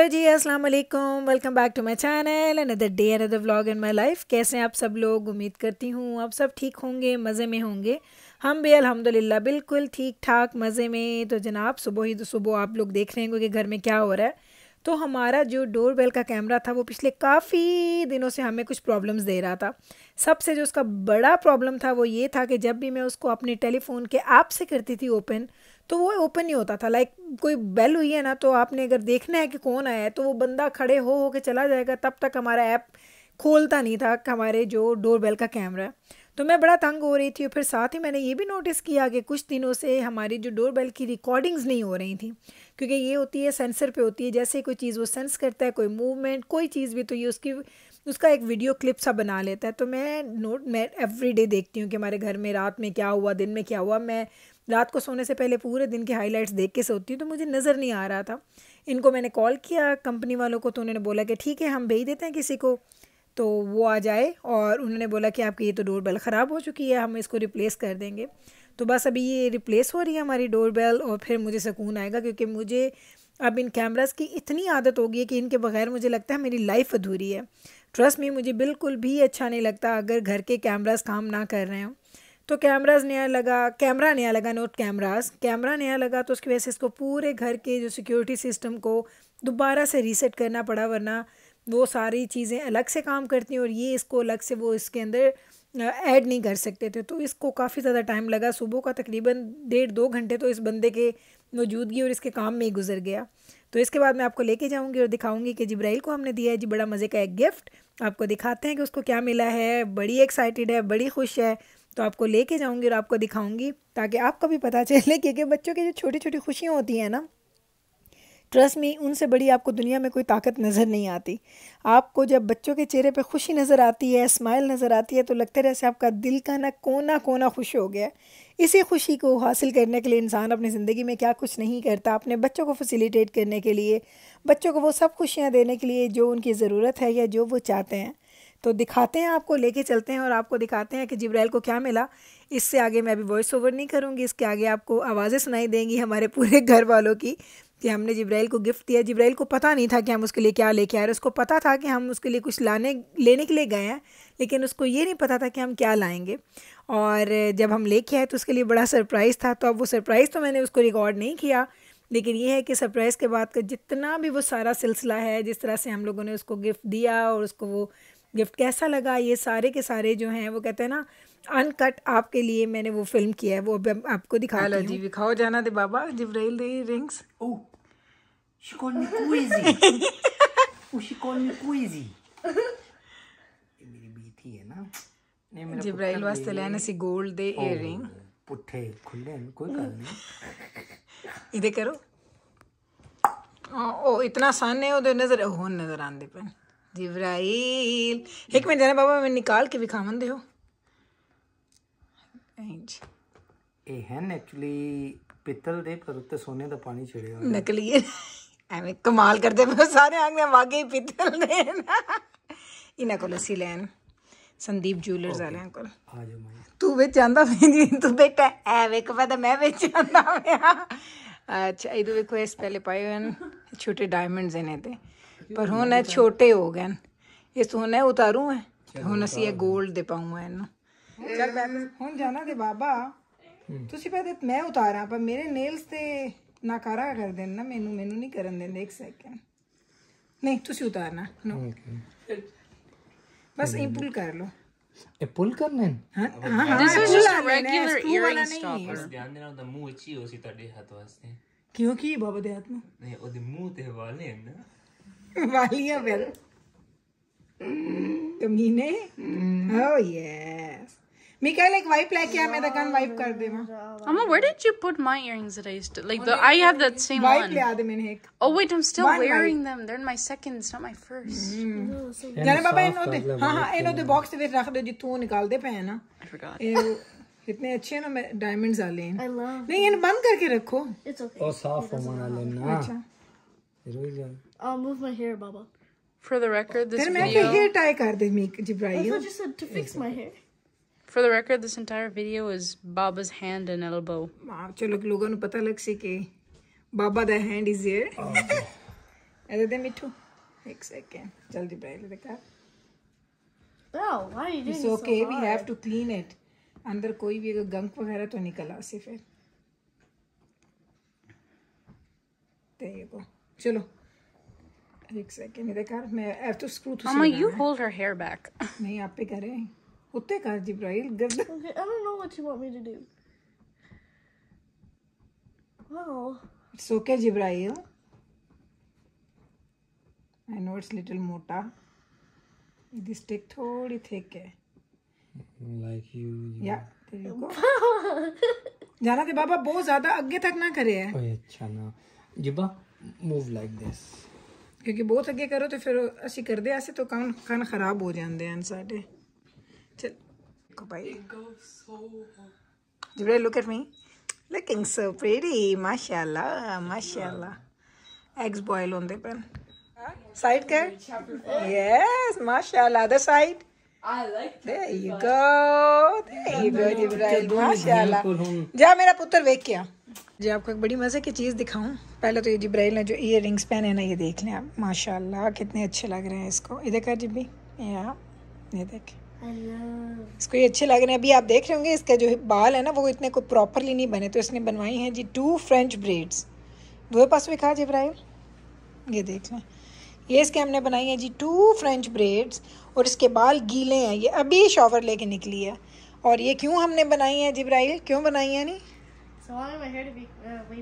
Hello जी अस्सलाम वालेकुम welcome back to my channel another day another vlog in my life कैसे हैं आप सब लोग उम्मीद करती हूँ आप सब ठीक होंगे मज़े में होंगे हम भी अल्हम्दुलिल्लाह बिल्कुल ठीक ठाक मज़े में तो जनाब सुबह ही तो सुबह आप लोग देख रहे होंगे कि घर में क्या हो रहा है तो हमारा जो डोर बेल का कैमरा था वो पिछले काफ़ी दिनों से हमें कुछ प्रॉब्लम्स दे रहा था सबसे जो उसका बड़ा प्रॉब्लम था वो ये था कि जब भी मैं उसको अपने टेलीफ़ोन के ऐप से करती थी ओपन तो वो ओपन ही होता था लाइक कोई बेल हुई है ना तो आपने अगर देखना है कि कौन आया है तो वो बंदा खड़े हो हो के चला जाएगा तब तक हमारा ऐप खोलता नहीं था हमारे जो डोर बेल का कैमरा तो मैं बड़ा तंग हो रही थी और फिर साथ ही मैंने ये भी नोटिस किया कि कुछ दिनों से हमारी जो डोर बेल की रिकॉर्डिंग्स नहीं हो रही थी क्योंकि ये होती है सेंसर पे होती है जैसे कोई चीज़ वो सेंस करता है कोई मूवमेंट कोई चीज़ भी तो ये उसकी उसका एक वीडियो क्लिप सा बना लेता है तो मैं नोट मैं एवरी डे देखती हूँ कि हमारे घर में रात में क्या हुआ दिन में क्या हुआ मैं रात को सोने से पहले पूरे दिन के हाइलाइट्स देख के सोती हूँ तो मुझे नज़र नहीं आ रहा था इनको मैंने कॉल किया कंपनी वालों को तो उन्होंने बोला कि ठीक है हम भेज देते हैं किसी को तो वो आ जाए और उन्होंने बोला कि आपकी ये तो डोर बेल ख़राब हो चुकी है हम इसको रिप्लेस कर देंगे तो बस अभी ये रिप्लेस हो रही है हमारी डोर बेल और फिर मुझे सुकून आएगा क्योंकि मुझे अब इन कैमरास की इतनी आदत होगी है कि इनके बगैर मुझे लगता है मेरी लाइफ अधूरी है ट्रस्ट में मुझे बिल्कुल भी अच्छा नहीं लगता अगर घर के कैमरास काम ना कर रहे हों तो कैमराज नया लगा कैमरा नया लगा नोट कैमराज कैमरा नया लगा तो उसकी वजह से इसको पूरे घर के जो सिक्योरिटी सिस्टम को दोबारा से रीसेट करना पड़ा वरना वो सारी चीज़ें अलग से काम करती हैं और ये इसको अलग से वो इसके अंदर ऐड नहीं कर सकते थे तो इसको काफ़ी ज़्यादा टाइम लगा सुबह का तकरीबन डेढ़ दो घंटे तो इस बंदे के मौजूदगी और इसके काम में ही गुजर गया तो इसके बाद मैं आपको लेके जाऊंगी और दिखाऊंगी कि जिब्राइल को हमने दिया है जी बड़ा मज़े का एक गिफ्ट आपको दिखाते हैं कि उसको क्या मिला है बड़ी एक्साइटेड है बड़ी खुश है तो आपको लेके जाऊंगी और आपको दिखाऊंगी ताकि आपको भी पता चले क्योंकि बच्चों की जो छोटी छोटी खुशियाँ होती हैं ना ट्रस्ट में उनसे बड़ी आपको दुनिया में कोई ताकत नज़र नहीं आती आपको जब बच्चों के चेहरे पे खुशी नज़र आती है स्माइल नज़र आती है तो लगता है जैसे आपका दिल का ना कोना कोना खुश हो गया इसी खुशी को हासिल करने के लिए इंसान अपनी ज़िंदगी में क्या कुछ नहीं करता अपने बच्चों को फैसिलिटेट करने के लिए बच्चों को वो सब खुशियाँ देने के लिए जो उनकी ज़रूरत है या जो वो चाहते हैं तो दिखाते हैं आपको लेके चलते हैं और आपको दिखाते हैं कि जिब्राइल को क्या मिला इससे आगे मैं अभी वॉइस ओवर नहीं करूँगी इसके आगे आपको आवाज़ें सुनाई देंगी हमारे पूरे घर वालों की कि हमने जिब्राइल को गिफ्ट दिया जिब्राइल को पता नहीं था कि हम उसके लिए क्या लेके आए उसको पता था कि हम उसके लिए कुछ लाने लेने के लिए गए हैं लेकिन उसको ये नहीं पता था कि हम क्या लाएंगे और जब हम लेके आए तो उसके लिए बड़ा सरप्राइज़ था तो अब वो सरप्राइज़ तो मैंने उसको रिकॉर्ड नहीं किया लेकिन ये है कि सरप्राइज़ के बाद का जितना भी वो सारा सिलसिला है जिस तरह से हम लोगों ने उसको गिफ्ट दिया और उसको वो गिफ्ट कैसा लगा ये सारे के सारे जो हैं वो कहते हैं ना अनकट आपके लिए मैंने वो फिल्म किया है वो अब आपको दिखा लो जी दिखाओ जाना दे बाबा जिब्राइल दे rings oh she call me oh she call me मेरी है ना जिब्राइल वास्ते लेने सी गोल्ड दे इयररिंग खुले कोई नहीं इधर करो ओ इतना सन है ओ नजर ओ नजर आंदे पे जिब्राइल एक मिनट देना बाबा मैं निकाल के विखामन दे हो ਇਹ ਹਨ ਐਕਚੁਅਲੀ ਪਿੱਤਲ ਦੇ ਪਰ ਉੱਤੇ ਸੋਨੇ ਦਾ ਪਾਣੀ ਛਿੜਿਆ ਹੋਇਆ ਨਕਲੀ ਐਵੇਂ ਕਮਾਲ ਕਰਦੇ ਪਏ ਸਾਰੇ ਆਂਗਨੇ ਵਾਗੇ ਪਿੱਤਲ ਦੇ ਇਹਨਾਂ ਕੋਲ ਅਸੀਂ ਲੈਣ ਸੰਦੀਪ ਜੁਐਲਰਸ ਵਾਲਿਆਂ ਕੋਲ ਆ ਜਾ ਮੈਂ ਤੂੰ ਵਿੱਚ ਆਂਦਾ ਜੀ ਤੂੰ ਬੇਟਾ ਐਵੇਂ ਕਵਾ ਤਾਂ ਮੈਂ ਵਿੱਚ ਆਂਦਾ ਅੱਛਾ ਇਹ ਦੋ ਵੇਖੋ ਇਸ ਪਹਿਲੇ ਪਾਏ ਹੋਏ ਛੋਟੇ ਡਾਇਮੰਡਸ ਇਹਨੇ ਤੇ ਪਰ ਹੁਣ ਇਹ ਛੋਟੇ ਹੋ ਗਏ ਨੇ ਇਸ ਹੁਣ ਇਹ ਉਤਾਰੂ ਹੈ ਹੁਣ ਅਸੀਂ ਇਹ 골ਡ ਦੇ ਪਾਉਂ ਹੈ ਇਹਨੂੰ ਚੱਲ ਮੈਂ ਹੁਣ ਜਾਣਾ ਤੇ ਬਾਬਾ ਤੁਸੀਂ ਪਹਿਲੇ ਮੈਂ ਉਤਾਰਾਂ ਪਰ ਮੇਰੇ ਨੇਲਸ ਤੇ ਨਾਕਾਰਾ ਕਰ ਦੇਣ ਨਾ ਮੈਨੂੰ ਮੈਨੂੰ ਨਹੀਂ ਕਰਨ ਦਿੰਦੇ ਇੱਕ ਸੈਕਿੰਡ ਨਹੀਂ ਤੁਸੀਂ ਉਤਾਰਨਾ ਨੋ ਬਸ ਇਹ ਪੁੱਲ ਕਰ ਲਓ ਇਹ ਪੁੱਲ ਕਰਨਾ ਹੈ ਹਾਂ ਹਾਂ this is just a regular earring stopper ਧਿਆਨ ਦੇਣਾ ਉਹਦਾ ਮੂੰਹ ਅੱਛੀ ਹੋ ਸੀ ਤੁਹਾਡੇ ਹੱਥ ਵਾਸਤੇ ਕਿਉਂਕਿ ਬਾਬਾ ਦੇ ਹੱਥ ਨੂੰ ਨਹੀਂ ਉਹਦੇ ਮੂੰਹ ਤੇ ਵਾਲ ਨੇ ਨਾ वालिया बेल तुमने ओ यस मी का लाइक वाइप लेके आ मैं दुकान वाइप कर देवा अम्मा where did you put my earrings that I used like the I have that same wipe ले आ दे मैंने एक wait I am still wearing them there my seconds not my first जाने बाबा इन ओते हां हां इन ओते बॉक्स दे रख दे जी तू इतने अच्छे हैं ना मैं डायमंड्स आ लें नहीं इन्हें बंद करके रखो ओ साफ होना लेना अच्छा रोई जा I'll move my hair, Baba. For the record, this then video... Then I'm going to hair tie, Jibrail. I thought you said to fix my hair. For the record, this entire video is Baba's hand and elbow. Let's go, people know Baba the hand is here. And then me too. One second. Let's go, Jibrail. why are you doing so It's okay, we have to clean it. Under, koi bhi ga gunk vagara to nikala se fir. There you go. Chalo. एक second इधर कर मैं I have to screw to मम्मा you hold her hair back नहीं आप पे करें उत्ते कर जिब्राइल गर्दन okay I don't know what you want me to do wow it's okay Jibrail I know it's little मोटा दी स्टिक थोड़ी थिक है लाइक यू या देयर यू गो जाना दे बाबा बहुत ज्यादा आगे तक ना करे है अच्छा ना जिब्बा मूव लाइक दिस क्योंकि बहुत अगे करो तो फिर असं करते ऐसे तो कान कान खराब हो जाते हैं साढ़े चल भाई look at me looking so pretty माशाल्लाह माशाल्लाह एग्स बॉयल होते पे साइड कर यस माशाल्लाह अदर साइड जा मेरा पुत्र वेख क्या जी आपको एक बड़ी मज़े की चीज़ दिखाऊं पहले तो ये जिब्राइल ने जो ईयर रिंग्स पहने हैं ना ये देख लें आप माशाल्लाह कितने अच्छे लग रहे हैं इसको ये देखा जी भी ये देखें इसको ये अच्छे लग रहे हैं अभी आप देख रहे होंगे इसका जो बाल है ना वो इतने को प्रॉपरली नहीं बने तो इसने बनवाई हैं जी टू फ्रेंच ब्रेड्स दो पास भी खा ब्राइल ये देख लें ये इसके हमने बनाई हैं जी टू फ्रेंच ब्रेड्स और इसके बाल गीले हैं ये अभी शॉवर लेके निकली है और ये क्यों हमने बनाई है जिब्राइल क्यों बनाई है नहीं Uh,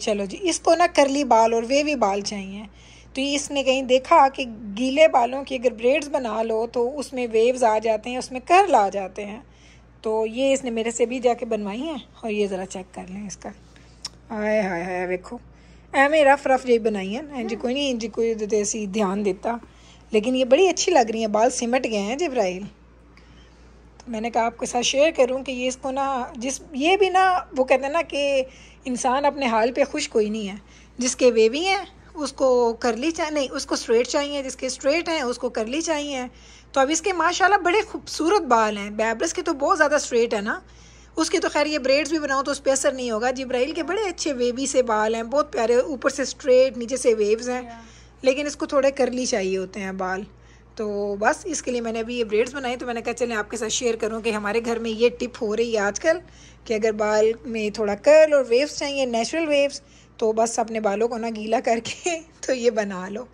चलो जी इसको ना करली बाल और वे भी बाल चाहिए तो इसने कहीं देखा कि गीले बालों की अगर ब्रेड्स बना लो तो उसमें वेव्स आ जाते हैं उसमें कर्ल आ जाते हैं तो ये इसने मेरे से भी जाके बनवाई हैं और ये ज़रा चेक कर लें इसका आए हाय हाय वेखो ਐਵੇਂ रफ़ रफ ਜਿਹੀ बनाई हैं ना जी कोई नहीं ਕੋਈ जी ਤੇ ध्यान देता लेकिन ये बड़ी अच्छी लग रही ਰਹੀ बाल सिमट गए हैं जी ਜਿਬਰਾਈਲ तो मैंने कहा आपके साथ शेयर करूं कि ये इसको ना जिस ये भी ना वो कहते हैं ना कि इंसान अपने हाल पे खुश कोई नहीं है जिसके वेवी हैं उसको करली चाहिए नहीं उसको स्ट्रेट चाहिए जिसके स्ट्रेट हैं उसको करली चाहिए तो अब इसके माशाल्लाह बड़े खूबसूरत बाल हैं बैबरस के तो बहुत ज़्यादा स्ट्रेट है ना उसके तो खैर ये ब्रेड्स भी बनाओ तो उस पर असर नहीं होगा जब्राइल के बड़े अच्छे वेवी से बाल हैं बहुत प्यारे ऊपर से स्ट्रेट नीचे से वेव्स हैं लेकिन इसको थोड़े करली चाहिए होते हैं बाल तो बस इसके लिए मैंने अभी ये ब्रेड्स बनाए तो मैंने कहा चले आपके साथ शेयर करूँ कि हमारे घर में ये टिप हो रही है आजकल कि अगर बाल में थोड़ा कर्ल और वेव्स चाहिए नेचुरल वेव्स तो बस अपने बालों को ना गीला करके तो ये बना लो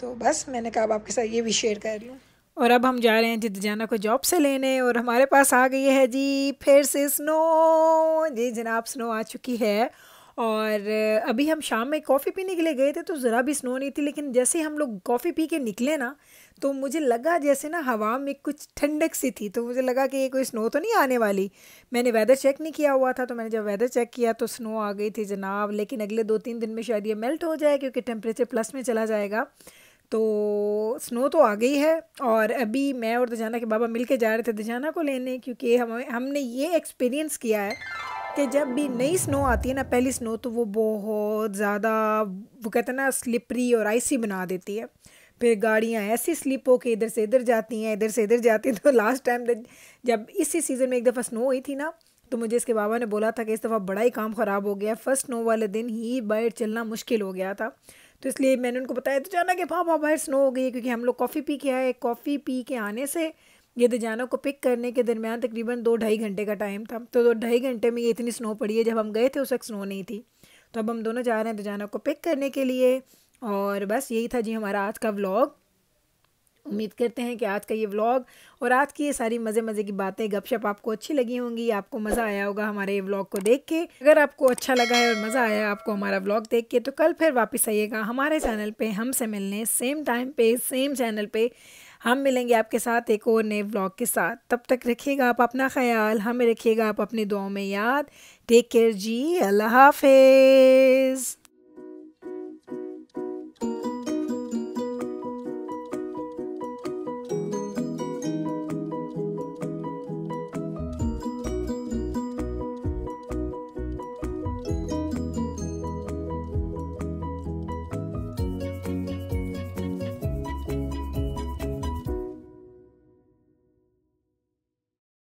तो बस मैंने कहा अब आपके साथ ये भी शेयर कर लूँ और अब हम जा रहे हैं जिदजाना को जॉब से लेने और हमारे पास आ गई है जी फिर से स्नो जी जनाब स्नो आ चुकी है और अभी हम शाम में कॉफ़ी पीने के लिए गए थे तो ज़रा भी स्नो नहीं थी लेकिन जैसे हम लोग कॉफ़ी पी के निकले ना तो मुझे लगा जैसे ना हवा में कुछ ठंडक सी थी तो मुझे लगा कि ये कोई स्नो तो नहीं आने वाली मैंने वेदर चेक नहीं किया हुआ था तो मैंने जब वेदर चेक किया तो स्नो आ गई थी जनाब लेकिन अगले दो तीन दिन में शायद ये मेल्ट हो जाए क्योंकि टेम्परेचर प्लस में चला जाएगा तो स्नो तो आ गई है और अभी मैं और दजाना के बाबा मिल के जा रहे थे दजाना को लेने क्योंकि हम हमने ये एक्सपीरियंस किया है कि जब भी नई स्नो आती है ना पहली स्नो तो वो बहुत ज़्यादा वो कहते हैं ना स्लिपरी और आइसी बना देती है फिर गाड़ियाँ ऐसी स्लिप हो के इधर से इधर जाती हैं इधर से इधर जाती हैं तो लास्ट टाइम जब इसी सीज़न में एक दफ़ा स्नो हुई थी ना तो मुझे इसके बाबा ने बोला था कि इस दफ़ा बड़ा ही काम ख़राब हो गया फर्स्ट स्नो वाले दिन ही बाइट चलना मुश्किल हो गया था तो इसलिए मैंने उनको बताया तो जाना कि भाँ भाँ बाहर स्नो हो गई क्योंकि हम लोग कॉफ़ी पी के आए कॉफ़ी पी के आने से ये दिजाना तो को पिक करने के दरमियान तकरीबन दो ढाई घंटे का टाइम था तो दो ढाई घंटे में ये इतनी स्नो पड़ी है जब हम गए थे उस वक्त स्नो नहीं थी तो अब हम दोनों जा रहे हैं दिजानों तो को पिक करने के लिए और बस यही था जी हमारा आज का व्लॉग उम्मीद करते हैं कि आज का ये व्लॉग और आज की ये सारी मज़े मज़े की बातें गपशप आपको अच्छी लगी होंगी आपको मज़ा आया होगा हमारे ये व्लॉग को देख के अगर आपको अच्छा लगा है और मज़ा आया आपको हमारा व्लॉग देख के तो कल फिर वापस आइएगा हमारे चैनल पे हमसे मिलने सेम टाइम पे सेम चैनल पे हम मिलेंगे आपके साथ एक और नए व्लॉग के साथ तब तक रखिएगा आप अपना ख्याल हमें रखिएगा आप अपनी दुआओं में याद टेक केयर जी अल्लाह हाफिज़